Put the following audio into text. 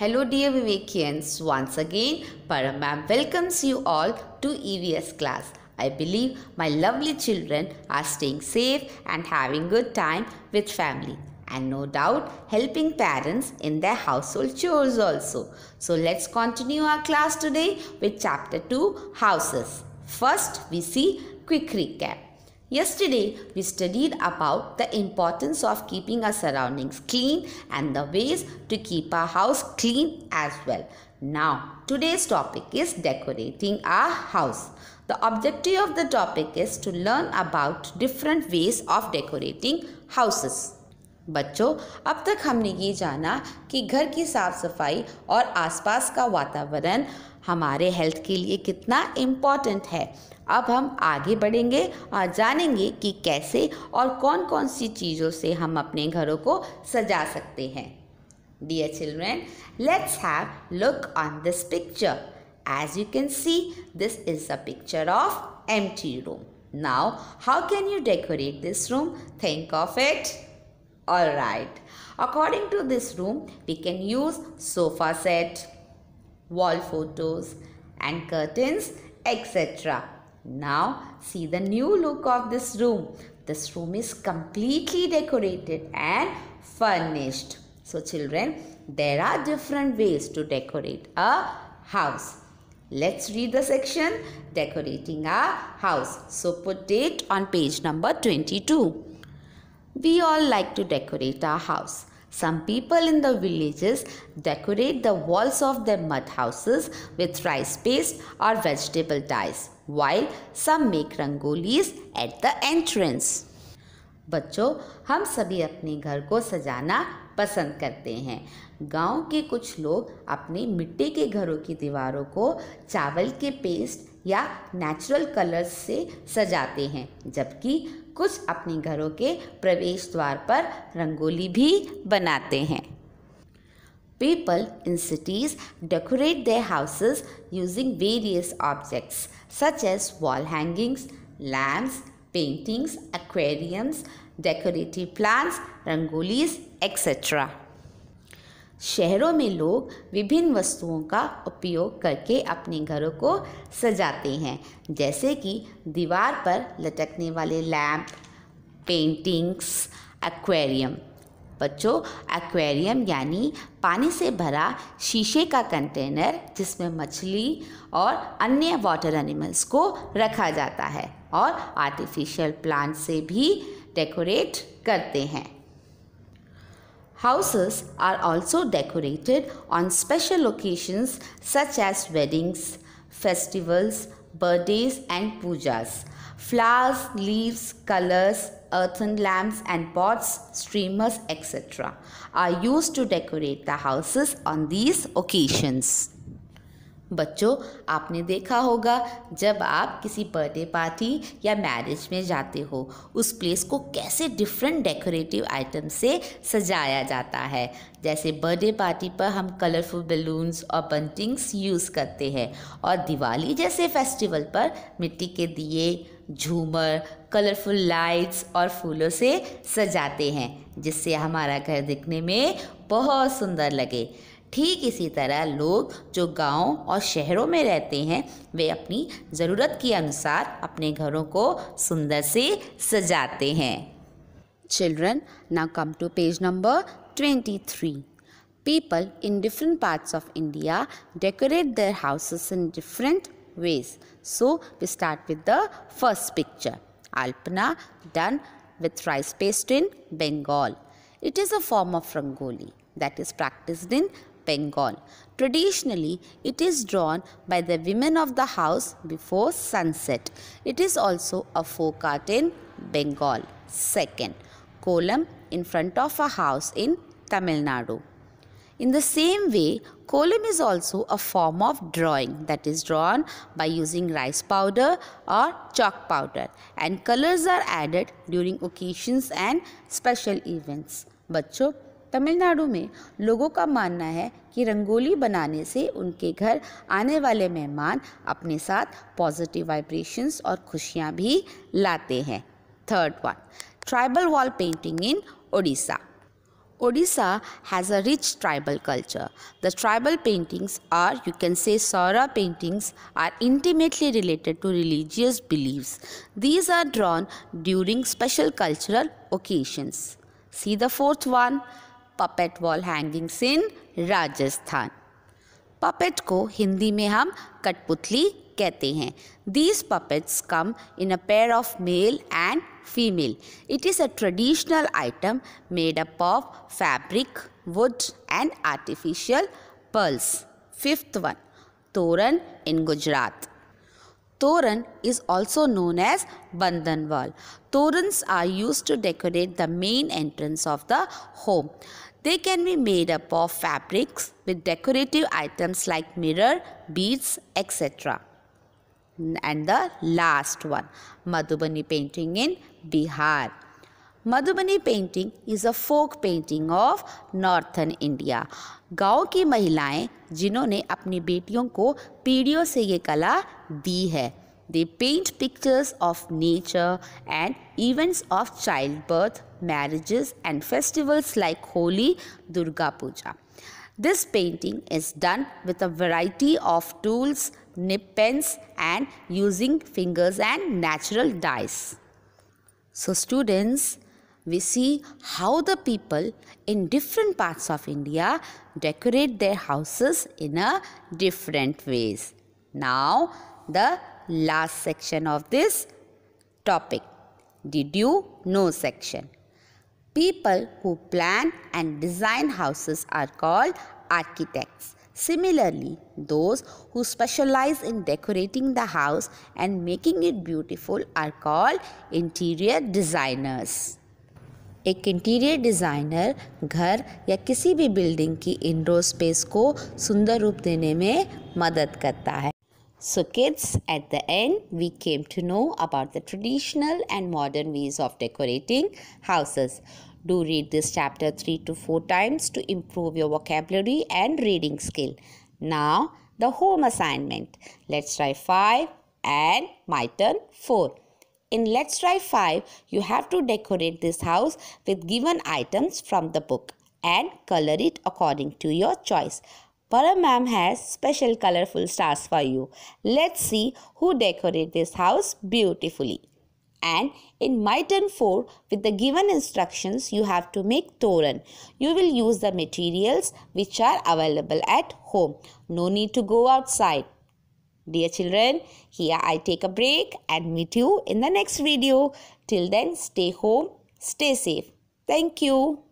Hello dear Vivekians, once again Paramam welcomes you all to EVS class. I believe my lovely children are staying safe and having good time with family and no doubt helping parents in their household chores also. So let's continue our class today with chapter 2 houses. First we see quick recap. Yesterday, we studied about the importance of keeping our surroundings clean and the ways to keep our house clean as well. Now, today's topic is decorating our house. The objective of the topic is to learn about different ways of decorating houses. बच्चों अब तक हमने ये जाना कि घर की साफ़ सफाई और आसपास का वातावरण हमारे हेल्थ के लिए कितना इम्पॉर्टेंट है अब हम आगे बढ़ेंगे और जानेंगे कि कैसे और कौन कौन सी चीज़ों से हम अपने घरों को सजा सकते हैं dear children let's have look on this picture as you can see this is a picture of empty room now how can you decorate this room think of it all right according to this room we can use sofa set wall photos and curtains etcetera Now see the new look of this room. This room is completely decorated and furnished. So children, there are different ways to decorate a house. Let's read the section decorating a house. So put it on page number 22. We all like to decorate our house. Some people in the villages decorate the walls of their mud houses with rice paste or vegetable dyes. While some make rangolis at the entrance बच्चों हम सभी अपने घर को सजाना पसंद करते हैं गांव के कुछ लोग अपने मिट्टी के घरों की दीवारों को चावल के पेस्ट या नेचुरल कलर्स से सजाते हैं जबकि कुछ अपने घरों के प्रवेश द्वार पर रंगोली भी बनाते हैं People in cities decorate their houses using various objects such as wall hangings, lamps, paintings, aquariums, decorative plants, rangolis etc शहरों में लोग विभिन्न वस्तुओं का उपयोग करके अपने घरों को सजाते हैं जैसे कि दीवार पर लटकने वाले लैंप पेंटिंग्स एक्वेरियम बच्चों एक्वेरियम यानी पानी से भरा शीशे का कंटेनर जिसमें मछली और अन्य वाटर एनिमल्स को रखा जाता है और आर्टिफिशियल प्लांट से भी डेकोरेट करते हैं houses are also decorated on special occasions such as weddings festivals birthdays and pujas flowers, leaves, colors, earthen lamps and pots, streamers, etc. are used to decorate the houses on these occasions. बच्चों आपने देखा होगा जब आप किसी birthday party या marriage में जाते हो उस प्लेस को कैसे डिफरेंट डेकोरेटिव आइटम से सजाया जाता है जैसे बर्थडे पार्टी पर हम कलरफुल बलून्स और बंटिंग्स यूज़ करते हैं और दिवाली जैसे फेस्टिवल पर मिट्टी के दिए झूमर कलरफुल लाइट्स और फूलों से सजाते हैं जिससे हमारा घर दिखने में बहुत सुंदर लगे ठीक इसी तरह लोग जो गांव और शहरों में रहते हैं वे अपनी ज़रूरत के अनुसार अपने घरों को सुंदर से सजाते हैं children Children, come to page number twenty three people in different parts of India decorate their houses in different ways. So we start with the first picture. Alpana done with rice paste in Bengal. It is a form of rangoli that is practiced in Bengal. Traditionally, it is drawn by the women of the house before sunset. It is also a folk art in Bengal. Second, kolam in front of a house in Tamil Nadu. In the same way, column is also a form of drawing that is drawn by using rice powder or chalk powder and colors are added during occasions and special events. बच्चों तमिलनाडु में लोगों का मानना है कि रंगोली बनाने से उनके घर आने वाले मेहमान अपने साथ पॉजिटिव वाइब्रेशंस और खुशियां भी लाते हैं third one tribal wall painting in Odisha Odisha has a rich tribal culture. The tribal paintings or you can say Saura paintings are intimately related to religious beliefs. These are drawn during special cultural occasions. See the fourth one, puppet wall hangings in Rajasthan. Puppet ko Hindi में हम katputli. कहते हैं these puppets come in a pair of male and female it is a traditional item made up of fabric wood and artificial pearls fifth one toran in Gujarat Toran is also known as Bandhanwal. Torans are used to decorate the main entrance of the home. They can be made up of fabrics with decorative items like mirror, beads, etc. and the last one madhubani painting in bihar Madhubani painting is a folk painting of northern India गाँव की महिलाएं जिन्होंने अपनी बेटियों को पीढ़ियों से ये कला दी है they paint pictures of nature and events of child birth marriages and festivals like Holi Durga Puja this painting is done with a variety of tools nib pens and using fingers and natural dyes. So students, we see how the people in different parts of India decorate their houses in a different ways. Now, the last section of this topic, did you know section. People who plan and design houses are called architects. Similarly, those who specialize in decorating the house and making it beautiful are called interior designers. एक interior designer घर या किसी भी building की indoor space को सुंदर रूप देने में मदद करता है So kids, at the end, we came to know about the traditional and modern ways of decorating houses. Do read this chapter 3 to 4 times to improve your vocabulary and reading skill. Now, the home assignment. Let's try 5 and my turn 4. In Let's Try 5, you have to decorate this house with given items from the book and color it according to your choice. Paramam has special colorful stars for you. Let's see who decorate this house beautifully and in my turn 4 with the given instructions you have to make toran. You will use the materials which are available at home. No need to go outside. Dear children, here I take a break and meet you in the next video. Till then, stay home, stay safe. Thank you.